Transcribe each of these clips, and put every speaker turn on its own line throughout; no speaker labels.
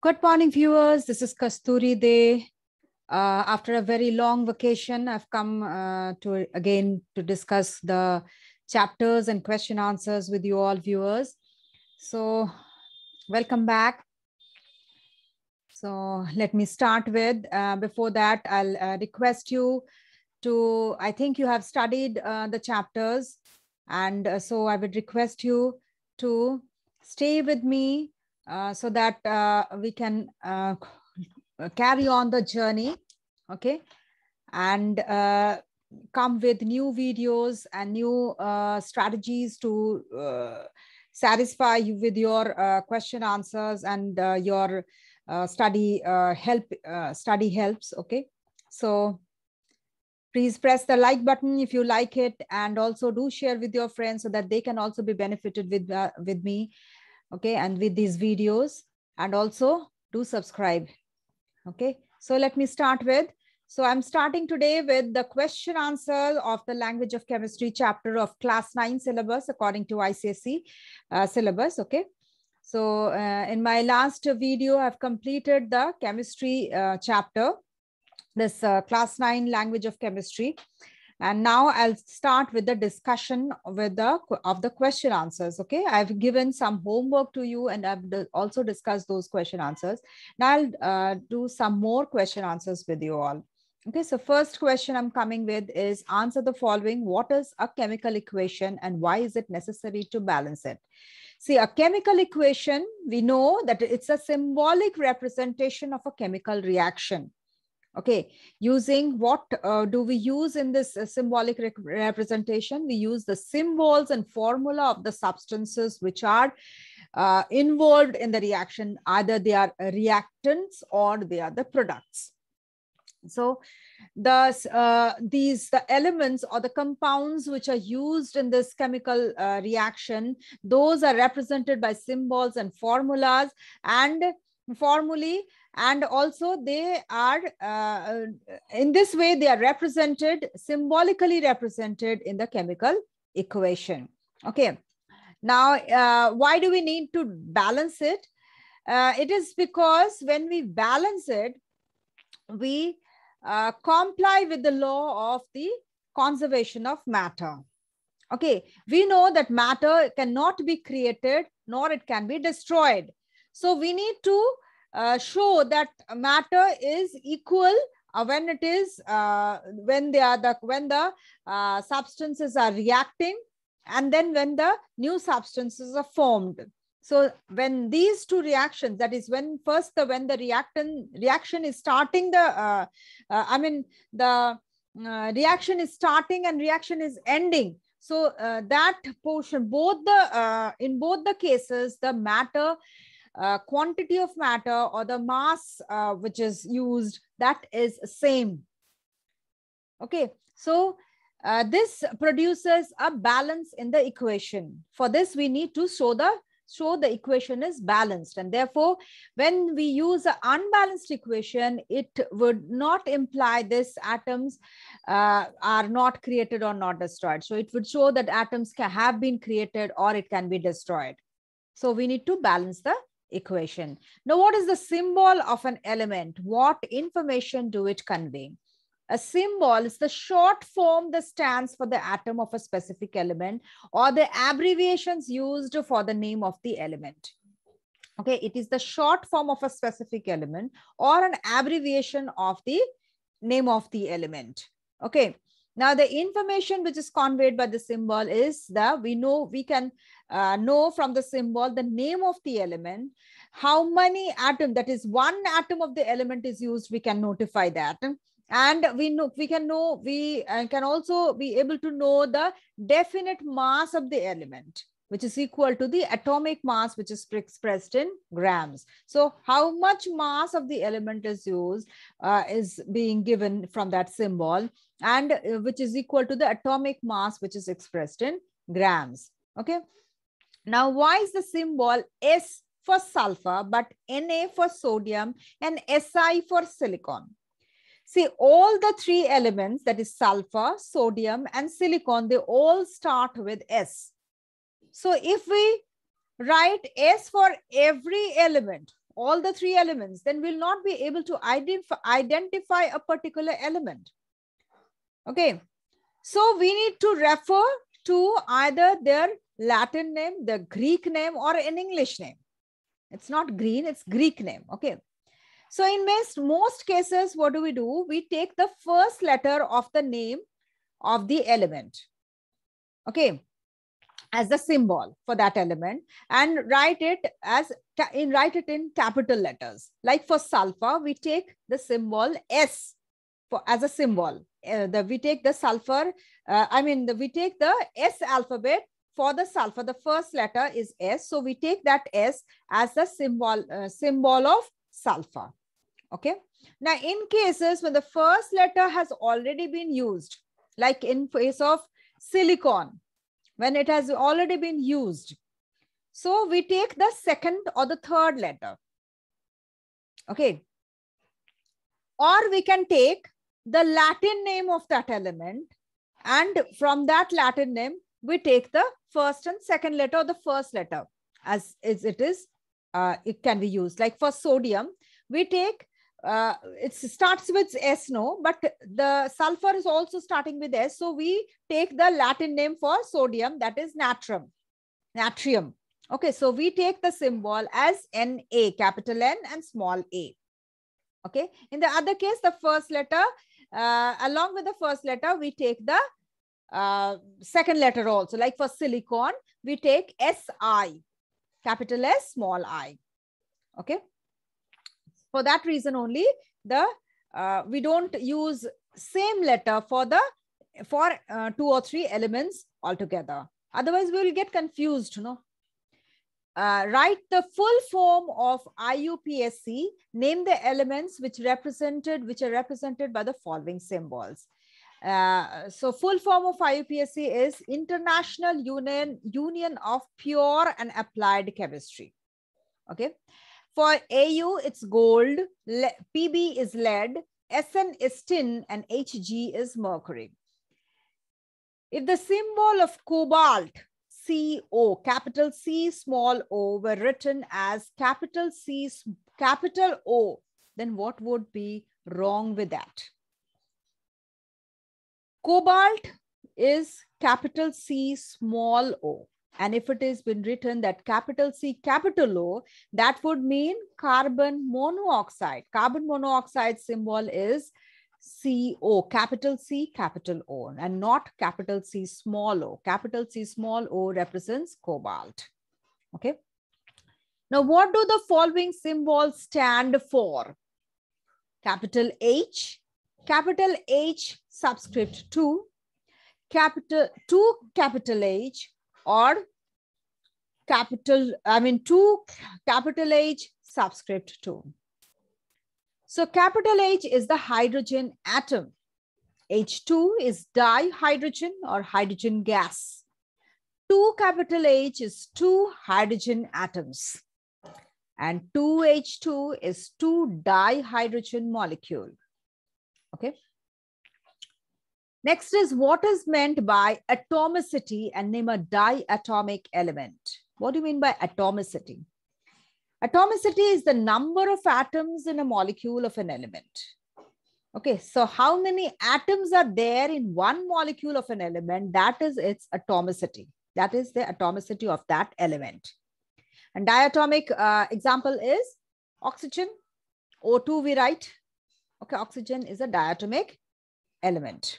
Good morning, viewers. This is Kasturi Day. Uh, after a very long vacation, I've come uh, to again to discuss the chapters and question answers with you all viewers. So welcome back. So let me start with, uh, before that, I'll uh, request you to, I think you have studied uh, the chapters. And uh, so I would request you to stay with me uh, so that uh, we can uh, carry on the journey, okay? And come with new videos and new strategies to satisfy you with your question answers and your study help, study helps, okay? So please press the like button if you like it and also do share with your friends so that they can also be benefited with uh, with me okay and with these videos and also do subscribe okay so let me start with so i'm starting today with the question answer of the language of chemistry chapter of class 9 syllabus according to icsc uh, syllabus okay so uh, in my last video i've completed the chemistry uh, chapter this uh, class 9 language of chemistry and now I'll start with the discussion with the, of the question answers, okay? I've given some homework to you and I've also discussed those question answers. Now I'll uh, do some more question answers with you all. Okay, so first question I'm coming with is answer the following. What is a chemical equation and why is it necessary to balance it? See, a chemical equation, we know that it's a symbolic representation of a chemical reaction. Okay, using what uh, do we use in this uh, symbolic representation? We use the symbols and formula of the substances which are uh, involved in the reaction. Either they are reactants or they are the products. So thus uh, these the elements or the compounds which are used in this chemical uh, reaction, those are represented by symbols and formulas and formally and also they are uh, in this way they are represented symbolically represented in the chemical equation okay now uh, why do we need to balance it uh, it is because when we balance it we uh, comply with the law of the conservation of matter okay we know that matter cannot be created nor it can be destroyed so we need to uh, show that matter is equal uh, when it is uh, when they are the when the uh, substances are reacting and then when the new substances are formed. So when these two reactions, that is when first the when the reactant reaction is starting the uh, I mean the reaction is starting and reaction is ending. So that portion, both the in both the cases, the matter uh, quantity of matter or the mass uh, which is used that is same okay so uh, this produces a balance in the equation for this we need to show the show the equation is balanced and therefore when we use an unbalanced equation it would not imply this atoms uh, are not created or not destroyed so it would show that atoms can have been created or it can be destroyed so we need to balance the equation. Now, what is the symbol of an element? What information do it convey? A symbol is the short form that stands for the atom of a specific element or the abbreviations used for the name of the element. Okay, it is the short form of a specific element or an abbreviation of the name of the element. Okay, now the information which is conveyed by the symbol is that we know we can uh, know from the symbol the name of the element, how many atom that is one atom of the element is used, we can notify that and we know we can know we uh, can also be able to know the definite mass of the element which is equal to the atomic mass, which is expressed in grams. So how much mass of the element is used uh, is being given from that symbol and uh, which is equal to the atomic mass, which is expressed in grams. Okay. Now, why is the symbol S for sulfur, but Na for sodium and Si for silicon? See, all the three elements, that is sulfur, sodium, and silicon, they all start with S. So if we write S for every element, all the three elements, then we'll not be able to identify, identify a particular element. Okay, so we need to refer to either their Latin name, the Greek name, or an English name. It's not green, it's Greek name. Okay. So in most, most cases, what do we do? We take the first letter of the name of the element. Okay as a symbol for that element and write it as in write it in capital letters like for sulfur we take the symbol s for as a symbol uh, the we take the sulfur uh, i mean the, we take the s alphabet for the sulfur the first letter is s so we take that s as the symbol uh, symbol of sulfur okay now in cases when the first letter has already been used like in case of silicon when it has already been used. So we take the second or the third letter. Okay. Or we can take the Latin name of that element and from that Latin name, we take the first and second letter or the first letter as it is, uh, it can be used. Like for sodium, we take uh, it starts with S, no, but the sulfur is also starting with S. So we take the Latin name for sodium, that is natrium, natrium. Okay, so we take the symbol as Na, capital N and small a. Okay, in the other case, the first letter, uh, along with the first letter, we take the uh, second letter also. Like for silicon, we take SI, capital S, small i. Okay for that reason only the uh, we don't use same letter for the for uh, two or three elements altogether otherwise we will get confused you know uh, write the full form of IUPSC, name the elements which represented, which are represented by the following symbols. Uh, so full form of IUPSC is International Union, Union of Pure and Applied Chemistry. Okay. For AU, it's gold, PB is lead, SN is tin, and HG is mercury. If the symbol of cobalt, CO, capital C, small o, were written as capital C, capital O, then what would be wrong with that? Cobalt is capital C, small o. And if it has been written that capital C, capital O, that would mean carbon monoxide. Carbon monoxide symbol is CO, capital C, capital O, and not capital C, small o. Capital C, small o represents cobalt. Okay. Now, what do the following symbols stand for? Capital H, capital H subscript 2, capital 2 capital H, or capital, I mean, two capital H subscript two. So capital H is the hydrogen atom. H2 is dihydrogen or hydrogen gas. 2 capital H is 2 hydrogen atoms. And 2H2 is 2 dihydrogen molecule. Okay. Next is what is meant by atomicity and name a diatomic element. What do you mean by atomicity? Atomicity is the number of atoms in a molecule of an element. Okay, so how many atoms are there in one molecule of an element? That is its atomicity. That is the atomicity of that element. And diatomic uh, example is oxygen, O2 we write. Okay, oxygen is a diatomic element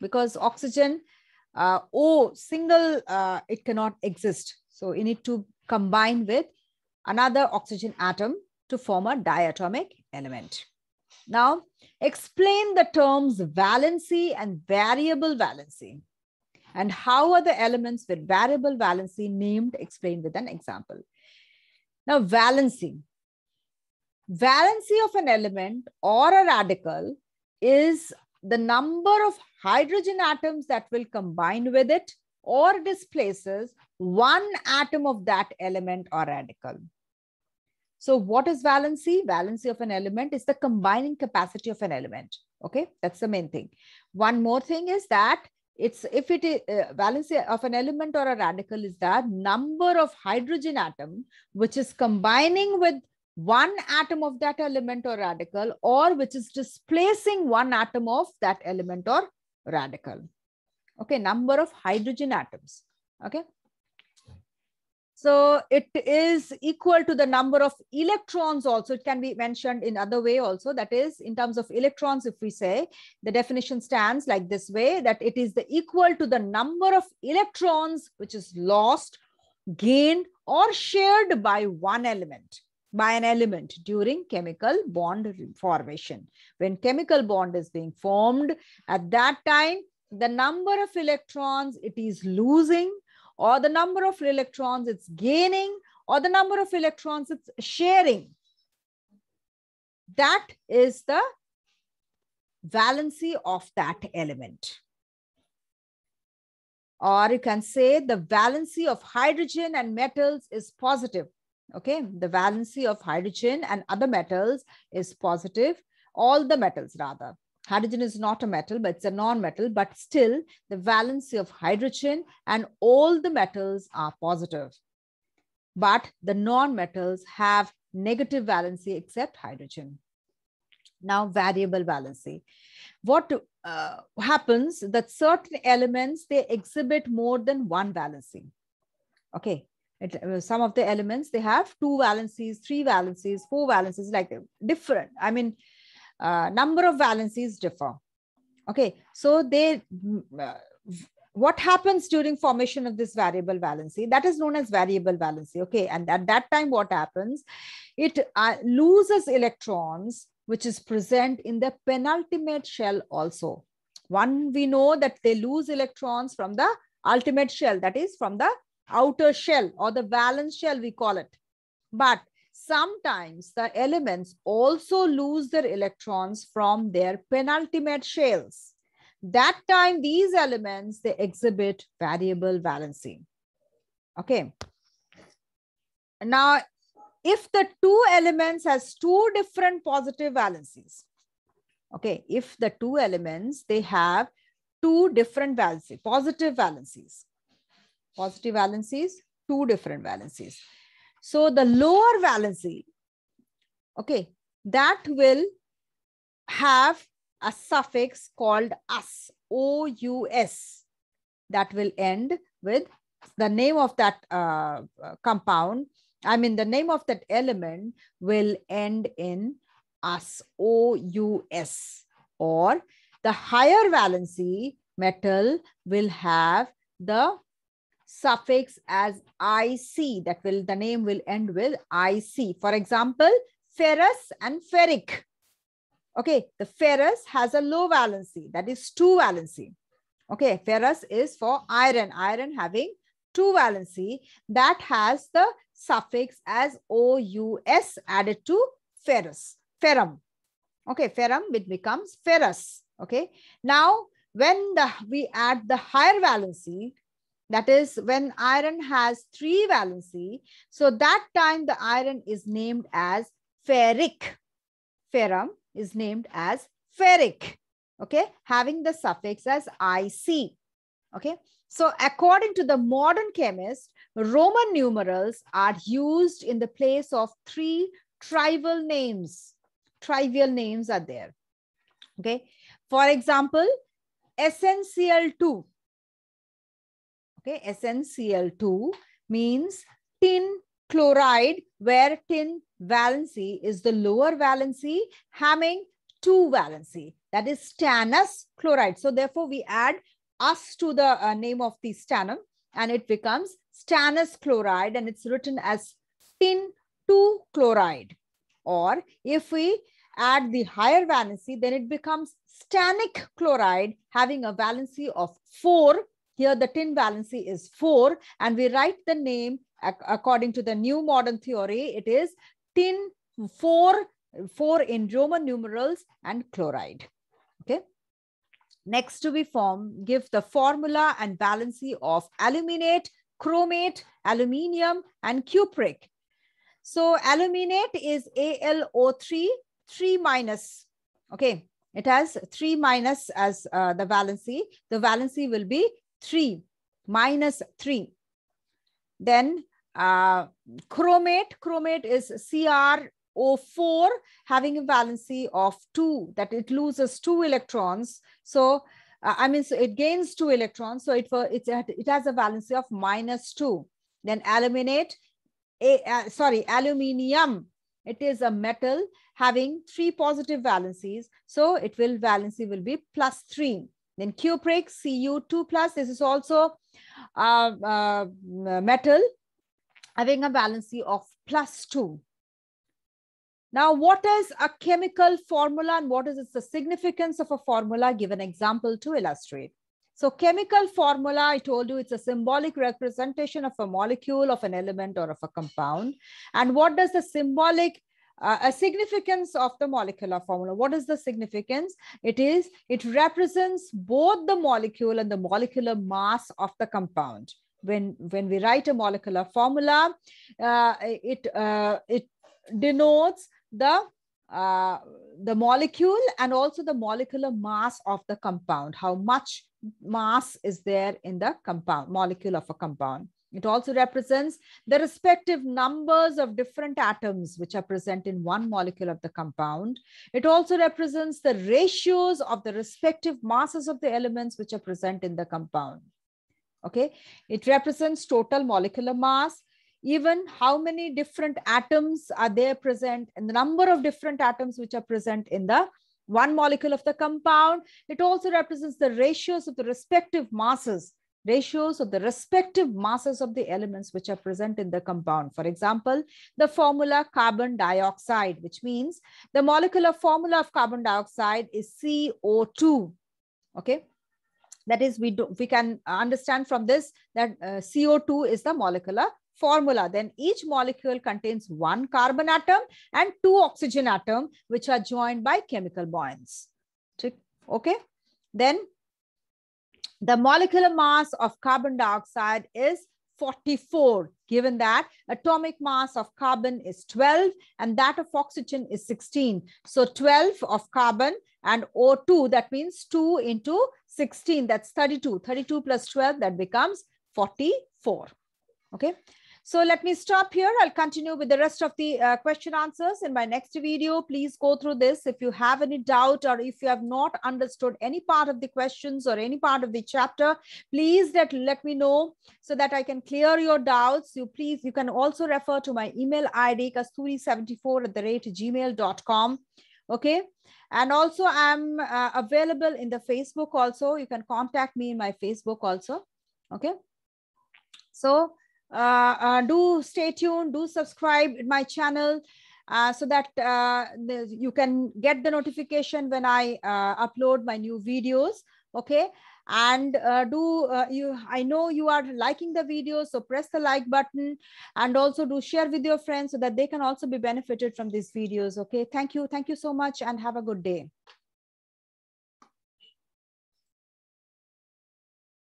because oxygen, uh, O oh, single, uh, it cannot exist. So you need to combine with another oxygen atom to form a diatomic element. Now, explain the terms valency and variable valency. And how are the elements with variable valency named? Explain with an example. Now, valency. Valency of an element or a radical is the number of hydrogen atoms that will combine with it or displaces one atom of that element or radical. So what is valency? Valency of an element is the combining capacity of an element. Okay, that's the main thing. One more thing is that it's if it is uh, valency of an element or a radical is that number of hydrogen atom which is combining with one atom of that element or radical or which is displacing one atom of that element or radical. Okay, number of hydrogen atoms. Okay. So it is equal to the number of electrons also. It can be mentioned in other way also. That is in terms of electrons, if we say the definition stands like this way, that it is the equal to the number of electrons which is lost, gained or shared by one element by an element during chemical bond formation. When chemical bond is being formed, at that time, the number of electrons it is losing or the number of electrons it's gaining or the number of electrons it's sharing. That is the valency of that element. Or you can say the valency of hydrogen and metals is positive Okay, the valency of hydrogen and other metals is positive, all the metals rather. Hydrogen is not a metal, but it's a non-metal, but still the valency of hydrogen and all the metals are positive. But the non-metals have negative valency except hydrogen. Now variable valency. What uh, happens that certain elements, they exhibit more than one valency. Okay, it, uh, some of the elements they have two valencies three valencies four valencies like different i mean uh, number of valencies differ okay so they mm, uh, what happens during formation of this variable valency that is known as variable valency okay and at that time what happens it uh, loses electrons which is present in the penultimate shell also one we know that they lose electrons from the ultimate shell that is from the outer shell or the valence shell, we call it. But sometimes the elements also lose their electrons from their penultimate shells. That time, these elements, they exhibit variable valency. Okay. Now, if the two elements has two different positive valencies, okay, if the two elements, they have two different valency, positive valencies, positive valencies, two different valencies. So the lower valency, okay, that will have a suffix called us, O-U-S, that will end with the name of that uh, compound. I mean, the name of that element will end in us, O-U-S, or the higher valency metal will have the suffix as IC that will the name will end with IC. For example, ferrous and ferric. Okay, the ferrous has a low valency that is two valency. Okay, ferrous is for iron, iron having two valency that has the suffix as OUS added to ferrous, ferrum. Okay, ferrum, it becomes ferrous. Okay, now when the, we add the higher valency, that is when iron has three valency. So that time the iron is named as ferric. Ferrum is named as ferric. Okay. Having the suffix as IC. Okay. So according to the modern chemist, Roman numerals are used in the place of three trivial names. Trivial names are there. Okay. For example, essential 2 Okay, SnCl2 means tin chloride where tin valency is the lower valency having two valency that is stannous chloride. So therefore we add us to the uh, name of the stannum and it becomes stannous chloride and it's written as tin 2 chloride or if we add the higher valency then it becomes stannic chloride having a valency of 4 here the tin valency is 4 and we write the name according to the new modern theory. It is tin 4, 4 in Roman numerals and chloride. Okay. Next to be form, give the formula and valency of aluminate, chromate, aluminium and cupric. So aluminate is AlO3, 3 minus. Okay, it has 3 minus as uh, the valency. The valency will be 3 minus 3 then uh, chromate chromate is CrO4 having a valency of 2 that it loses 2 electrons so uh, I mean so it gains 2 electrons so it for it, it has a valency of minus 2 then aluminate a, uh, sorry aluminium it is a metal having three positive valencies so it will valency will be plus 3 then cupric, Cu2 plus, this is also uh, uh, metal having a valency of plus 2. Now, what is a chemical formula and what is the significance of a formula? Give an example to illustrate. So chemical formula, I told you, it's a symbolic representation of a molecule, of an element, or of a compound. And what does the symbolic uh, a significance of the molecular formula. What is the significance? It is, it represents both the molecule and the molecular mass of the compound. When, when we write a molecular formula, uh, it, uh, it denotes the uh, the molecule and also the molecular mass of the compound, how much mass is there in the compound, molecule of a compound. It also represents the respective numbers of different atoms which are present in one molecule of the compound. It also represents the ratios of the respective masses of the elements which are present in the compound. Okay, it represents total molecular mass, even how many different atoms are there present and the number of different atoms which are present in the one molecule of the compound. It also represents the ratios of the respective masses ratios of the respective masses of the elements which are present in the compound. For example, the formula carbon dioxide, which means the molecular formula of carbon dioxide is CO2. Okay. That is, we, do, we can understand from this that uh, CO2 is the molecular formula. Then each molecule contains one carbon atom and two oxygen atom, which are joined by chemical bonds. Okay. Then the molecular mass of carbon dioxide is 44, given that atomic mass of carbon is 12 and that of oxygen is 16. So 12 of carbon and O2, that means 2 into 16, that's 32. 32 plus 12, that becomes 44. Okay, so let me stop here. I'll continue with the rest of the uh, question answers in my next video. Please go through this. If you have any doubt or if you have not understood any part of the questions or any part of the chapter, please let, let me know so that I can clear your doubts. You please, you can also refer to my email ID kasturi74 at the rate gmail.com. Okay. And also I'm uh, available in the Facebook also. You can contact me in my Facebook also. Okay. So uh, uh, do stay tuned, do subscribe my channel uh, so that uh, you can get the notification when I upload my new videos. Okay and uh, do uh, you i know you are liking the video so press the like button and also do share with your friends so that they can also be benefited from these videos okay thank you thank you so much and have a good day